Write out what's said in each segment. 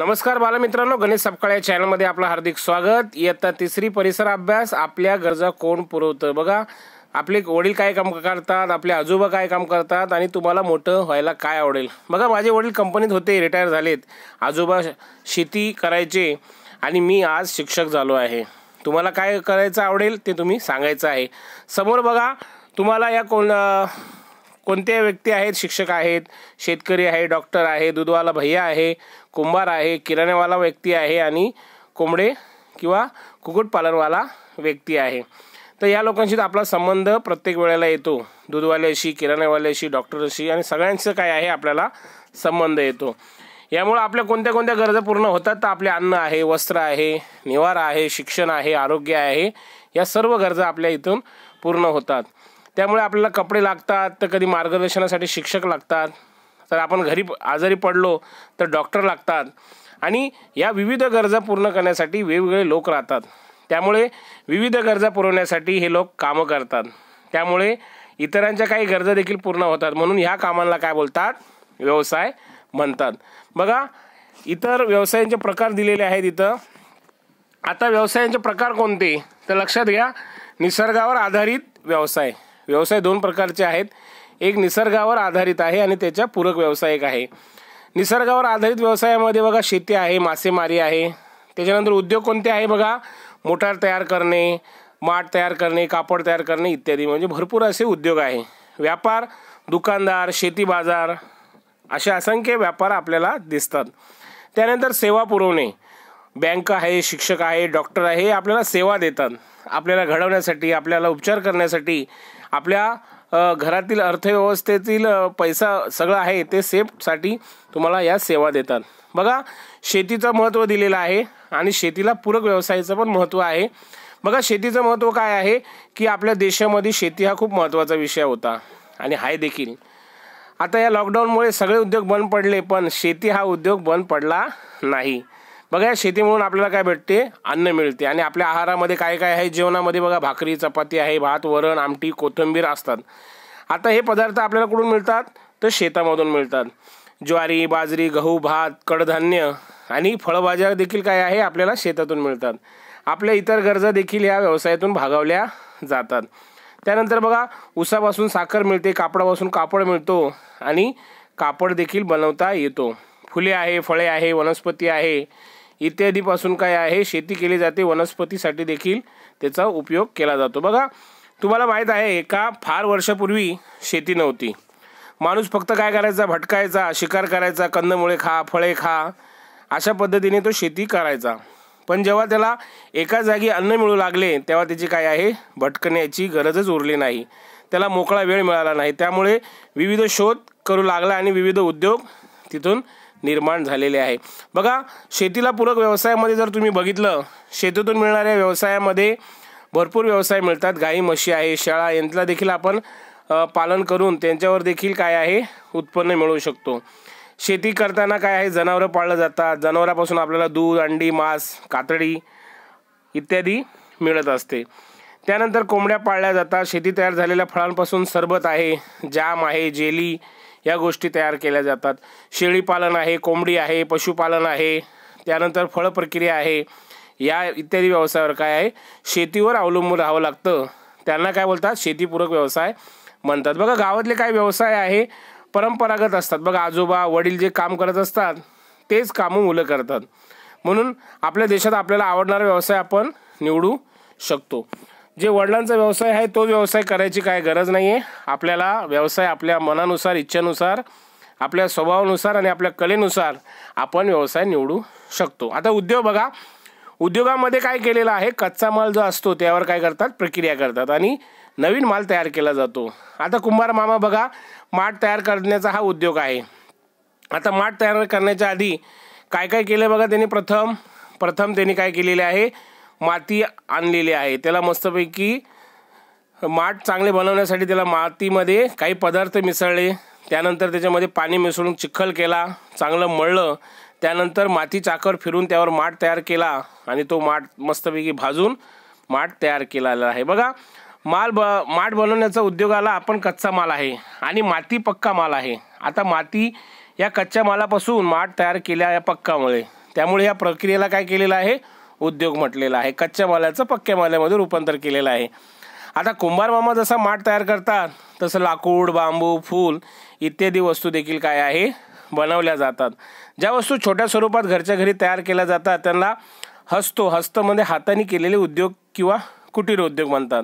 नमस्कार बालमित्रांनो गणेश सपकाळ या चॅनलमध्ये आपलं हार्दिक स्वागत इयत्ता तिसरी परिसर अभ्यास आपल्या गरजा कोण पुरवतं बघा आपले वडील काय काम करतात आपले आजोबा काय काम करतात आणि तुम्हाला मोठं व्हायला काय आवडेल बघा माझे वडील कंपनीत होते रिटायर झालेत आजोबा शेती करायचे आणि मी आज शिक्षक झालो आहे तुम्हाला काय करायचं आवडेल ते तुम्ही सांगायचं आहे समोर बघा तुम्हाला या कोण कोणत्या व्यक्ती आहेत शिक्षक आहेत शेतकरी आहे डॉक्टर आहे दूधवाला भैया आहे कुंभार आहे किराण्यावाला व्यक्ती आहे आणि कोंबडे किंवा कुक्कुटपालनवाला व्यक्ती आहे तर या लोकांशी आपला संबंध प्रत्येक वेळेला येतो दूधवाल्याशी किराण्यावाल्याशी डॉक्टरशी आणि सगळ्यांचं काय आहे आपल्याला संबंध येतो यामुळे आपल्या कोणत्या कोणत्या गरजा पूर्ण होतात तर आपले अन्न आहे वस्त्र आहे निवारा आहे शिक्षण आहे आरोग्य आहे या सर्व गरजा आपल्या इथून पूर्ण होतात त्यामुळे आपल्याला कपडे लागतात तर कधी मार्गदर्शनासाठी शिक्षक लागतात तर आपण घरी आजारी पडलो तर डॉक्टर लागतात आणि या विविध गरजा पूर्ण करण्यासाठी वेगवेगळे लोक राहतात त्यामुळे विविध गरजा पुरवण्यासाठी हे लोक कामं करतात त्यामुळे इतरांच्या काही गरजा देखील पूर्ण होतात म्हणून ह्या कामांना काय बोलतात व्यवसाय म्हणतात बघा इतर व्यवसायांचे प्रकार दिलेले आहेत इथं आता व्यवसायांचे प्रकार कोणते तर लक्षात घ्या निसर्गावर आधारित व्यवसाय व्यवसाय दोन प्रकारचे आहेत एक निसर्गावर आधारित आहे आणि त्याच्या पूरक व्यवसायिक आहे निसर्गावर आधारित व्यवसायामध्ये बघा शेती आहे मासेमारी आहे त्याच्यानंतर उद्योग कोणते आहे बघा मोटार तयार करणे माठ तयार करणे कापड तयार करणे इत्यादी म्हणजे भरपूर असे उद्योग आहे व्यापार दुकानदार शेती बाजार असे असंख्य व्यापार आपल्याला दिसतात त्यानंतर सेवा पुरवणे बँक आहे शिक्षक आहे डॉक्टर आहे आपल्याला सेवा देतात आपल्याला घडवण्यासाठी आपल्याला उपचार करण्यासाठी आपल्या घरातील अर्थव्यवस्थेतील पैसा सगळं आहे ते सेफसाठी तुम्हाला या सेवा देतात बघा शेतीचं महत्त्व दिलेलं आहे आणि शेतीला पूरक व्यवसायाचं पण महत्त्व आहे बघा शेतीचं महत्त्व काय आहे की आपल्या देशामध्ये शेती हा खूप महत्त्वाचा विषय होता आणि आहे देखील आता या लॉकडाऊनमुळे सगळे उद्योग बंद पडले पण शेती हा उद्योग बंद पडला नाही बघा या शेतीमधून आपल्याला काय भेटते अन्न मिळते आणि आपल्या आहारामध्ये काय काय आहे जेवणामध्ये बघा भाकरी चपाती आहे भात वरण आमटी कोथिंबीर असतात आता हे पदार्थ आपल्याला कुठून मिळतात तर शेतामधून मिळतात ज्वारी बाजरी गहू भात कडधान्य आणि फळभाज्या देखील काय आहे आपल्याला शेतातून मिळतात आपल्या इतर गरजा देखील या व्यवसायातून भागवल्या जातात त्यानंतर बघा उसापासून साखर मिळते कापडापासून कापड मिळतो आणि कापड देखील बनवता येतो फुले आहे फळे आहे वनस्पती आहे इत्यादीपासून काय आहे शेती केली जाते वनस्पतीसाठी देखील त्याचा उपयोग केला जातो बघा तुम्हाला माहीत आहे एका फार वर्षापूर्वी शेती नव्हती माणूस फक्त काय करायचा भटकायचा शिकार करायचा कंदमुळे खा फळे खा अशा पद्धतीने तो शेती करायचा पण जेव्हा त्याला एका जागी अन्न मिळू लागले तेव्हा त्याची काय आहे भटकण्याची गरजच उरली नाही त्याला मोकळा वेळ मिळाला नाही त्यामुळे विविध शोध करू लागला आणि विविध उद्योग तिथून निर्माण झालेले आहे बघा शेतीला पूरक व्यवसायामध्ये जर तुम्ही बघितलं शेतीतून मिळणाऱ्या व्यवसायामध्ये भरपूर व्यवसाय मिळतात गाई म्हशी आहे शाळा यांचा देखील आपण पालन करून त्यांच्यावर देखील काय आहे उत्पन्न मिळवू शकतो शेती करताना काय आहे जनावरं पाळलं जातात जनावरापासून आपल्याला दूध अंडी मांस कातडी इत्यादी मिळत असते त्यानंतर कोंबड्या पाळल्या जातात शेती तयार झालेल्या फळांपासून सरबत आहे जाम आहे जेली या गोष्टी तयार केल्या जातात शेळीपालन आहे कोंबडी आहे पशुपालन आहे त्यानंतर फळ प्रक्रिया आहे या इत्यादी व्यवसायावर काय आहे शेतीवर अवलंबून राहावं लागतं त्यांना काय बोलतात शेतीपूरक व्यवसाय म्हणतात बघा गावातले काय व्यवसाय आहे परंपरागत असतात बघा आजोबा वडील जे काम करत असतात तेच कामं मुलं करतात म्हणून आपल्या देशात आपल्याला आवडणारा व्यवसाय आपण निवडू शकतो जे वडिलांचा व्यवसाय आहे तो व्यवसाय करायची काय गरज नाही आहे आपल्याला व्यवसाय आपल्या मनानुसार इच्छेनुसार आपल्या स्वभावानुसार आणि आपल्या कलेनुसार आपण व्यवसाय निवडू शकतो आता उद्योग बघा उद्योगामध्ये काय केलेलं आहे कच्चा माल जो असतो त्यावर काय करतात प्रक्रिया करतात आणि नवीन माल तयार केला जातो आता कुंभार मामा बघा माठ तयार करण्याचा हा उद्योग आहे आता माठ तयार करण्याच्या आधी काय काय केलं बघा त्यांनी प्रथम प्रथम त्यांनी काय केलेले आहे माती आणलेली आहे त्याला मस्तपैकी माठ चांगले बनवण्यासाठी त्याला मातीमध्ये काही पदार्थ मिसळले त्यानंतर त्याच्यामध्ये पाणी मिसळून चिखल केला चांगलं मळलं त्यानंतर माती चाकर फिरून त्यावर माठ तयार केला आणि तो माठ मस्तपैकी भाजून माठ तयार केलेला आहे बघा माल ब माठ बनवण्याचा उद्योगाला आपण कच्चा माल आहे आणि माती पक्का माल आहे आता माती या कच्च्या मालापासून माठ तयार केल्या या पक्कामुळे त्यामुळे या प्रक्रियेला काय केलेलं आहे उद्योग म्हटलेला आहे कच्च्या मालाचं पक्क्या मालामध्ये रूपांतर केलेलं आहे आता कुंभार मामा जसा माठ तयार करतात तसं लाकूड बांबू फूल इत्यादी वस्तू देखील काय आहे बनवल्या जातात ज्या वस्तू छोट्या स्वरूपात घरच्या घरी तयार केल्या जातात त्यांना हस्तो हस्तमध्ये म्हणजे हाताने केलेले उद्योग किंवा कुटीर उद्योग म्हणतात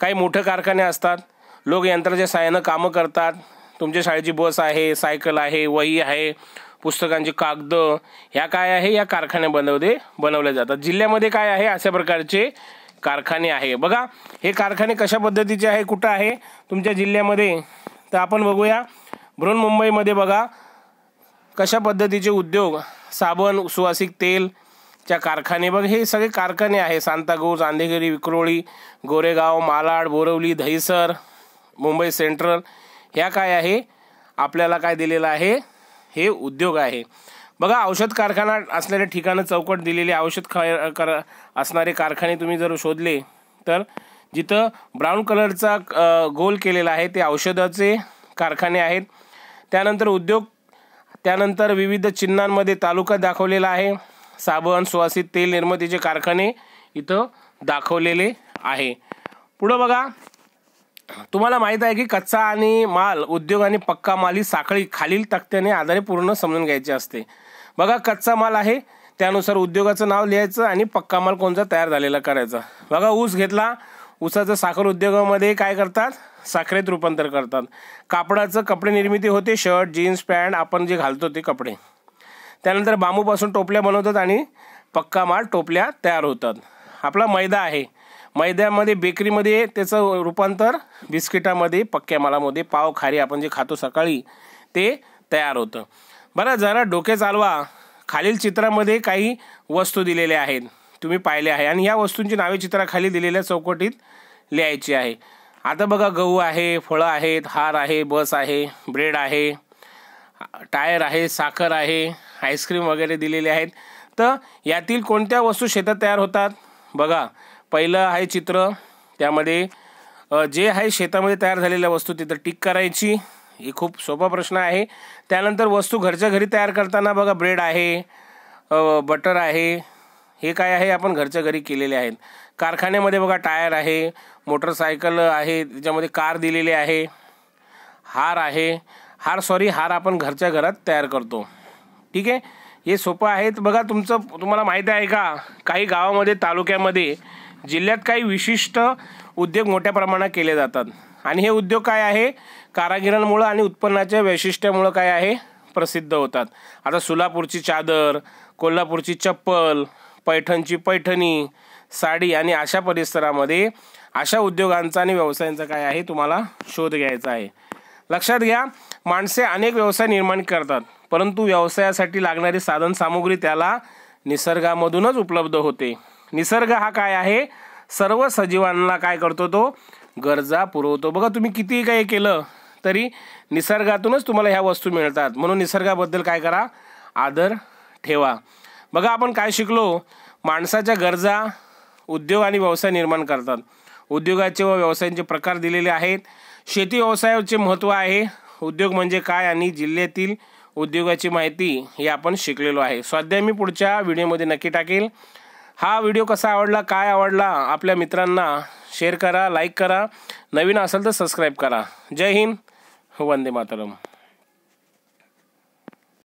काही मोठे कारखाने असतात लोक यंत्राच्या साहाय्यानं कामं करतात तुमच्या शाळेची बस आहे सायकल आहे वही आहे पुस्तकांची कागदं ह्या काय आहे या कारखाने बनवले बनवल्या जातात जिल्ह्यामध्ये काय आहे अशा प्रकारचे कारखाने आहे बघा हे कारखाने कशा पद्धतीचे आहे कुठं आहे तुमच्या जिल्ह्यामध्ये तर आपण बघूया बृहन्मुंबईमध्ये बघा कशा पद्धतीचे उद्योग साबण सुवासिक तेल च्या कारखाने बघ हे सगळे कारखाने आहे सांताक्रूज आंधेगिरी विक्रोळी गोरेगाव मालाड बोरवली दहिसर मुंबई सेंट्रल ह्या काय आहे आपल्याला काय दिलेलं आहे हे उद्योग आहे बघा औषध कारखाना असलेल्या ठिकाणं चौकट दिलेले औषध कर असणारे कारखाने तुम्ही जर शोधले तर जिथं ब्राऊन कलरचा गोल केलेला आहे ते औषधाचे कारखाने आहेत त्यानंतर उद्योग त्यानंतर विविध चिन्हांमध्ये तालुका दाखवलेला आहे साबण सुवासित तेल निर्मितीचे कारखाने इथं दाखवलेले आहे पुढं बघा तुम्हाला माहित आहे की कच्चा आणि माल उद्योग आणि पक्का माल ही साखळी खालील तक्त्याने आधारे पूर्ण समजून घ्यायची असते बघा कच्चा माल आहे त्यानुसार उद्योगाचं नाव लिहायचं आणि पक्का माल कोणता तयार झालेला करायचा बघा ऊस घेतला ऊसाचं साखर उद्योगामध्ये काय करतात साखरेत रूपांतर करतात कापडाचं कपडे निर्मिती होते शर्ट जीन्स पॅन्ट आपण जे घालतो ते कपडे त्यानंतर बांबूपासून टोपल्या बनवतात आणि पक्का माल टोपल्या तयार होतात आपला मैदा आहे मैद्यामध्ये बेकरीमध्ये त्याचं रूपांतर बिस्किटामध्ये पक्क्या मालामध्ये पाव खारी आपण जे खातो सकाळी ते तयार होतं बरं जरा डोके चालवा खालील चित्रामध्ये काही वस्तू दिलेल्या आहेत तुम्ही पाहिले आहे आणि या वस्तूंची नावे चित्राखाली दिलेल्या चौकटीत लिहायची आहे आता बघा गहू आहे फळं आहेत हार आहे बस आहे ब्रेड आहे टायर आहे साखर आहे आईस्क्रीम वगैरे दिलेले आहेत तर यातील कोणत्या वस्तू शेतात तयार होतात बघा पहिलं आहे चित्र त्यामध्ये जे आहे शेतामध्ये तयार झालेल्या वस्तू तिथं टिक करायची ही खूप सोपा प्रश्न आहे त्यानंतर वस्तू घरच्या घरी तयार करताना बघा ब्रेड आहे बटर आहे हे काय आहे आपण घरच्या घरी केलेले आहेत कारखान्यामध्ये बघा टायर आहे मोटरसायकल आहे त्याच्यामध्ये कार दिलेली आहे हार आहे हार सॉरी हार आपण घरच्या घरात तयार करतो ठीक आहे हे सोपं आहे बघा तुमचं तुम्हाला माहिती आहे का काही गावामध्ये तालुक्यामध्ये जिल्ह्यात काही विशिष्ट उद्योग मोठ्या प्रमाणात केले जातात आणि हे उद्योग काय आहे कारागिरांमुळं आणि उत्पन्नाच्या वैशिष्ट्यामुळं काय आहे प्रसिद्ध होतात आता सोलापूरची चादर कोल्हापूरची चप्पल पैठणची पैठणी साडी आणि अशा परिसरामध्ये अशा उद्योगांचा आणि व्यवसायांचा काय आहे तुम्हाला शोध घ्यायचा आहे लक्षात घ्या माणसे अनेक व्यवसाय निर्माण करतात परंतु व्यवसायासाठी लागणारी साधनसामुग्री त्याला निसर्गामधूनच उपलब्ध होते निसर्ग हा काय आहे सर्व सजीवांना काय करतो तो गरजा पुरवतो बघा तुम्ही किती काही केलं तरी निसर्गातूनच तुम्हाला ह्या वस्तू मिळतात म्हणून निसर्गाबद्दल काय करा आदर ठेवा बघा आपण काय शिकलो माणसाच्या गरजा उद्योग आणि व्यवसाय निर्माण करतात उद्योगाचे व व्यवसायांचे प्रकार दिलेले आहेत शेती व्यवसायाचे महत्त्व आहे उद्योग म्हणजे काय आणि जिल्ह्यातील उद्योगाची माहिती हे आपण शिकलेलो आहे स्वाध्याय मी पुढच्या व्हिडिओमध्ये नक्की टाकेल हा व्हिडिओ कसा आवडला काय आवडला आपल्या मित्रांना शेअर करा लाईक करा नवीन असेल तर सबस्क्राईब करा जय हिंद वंदे मातरम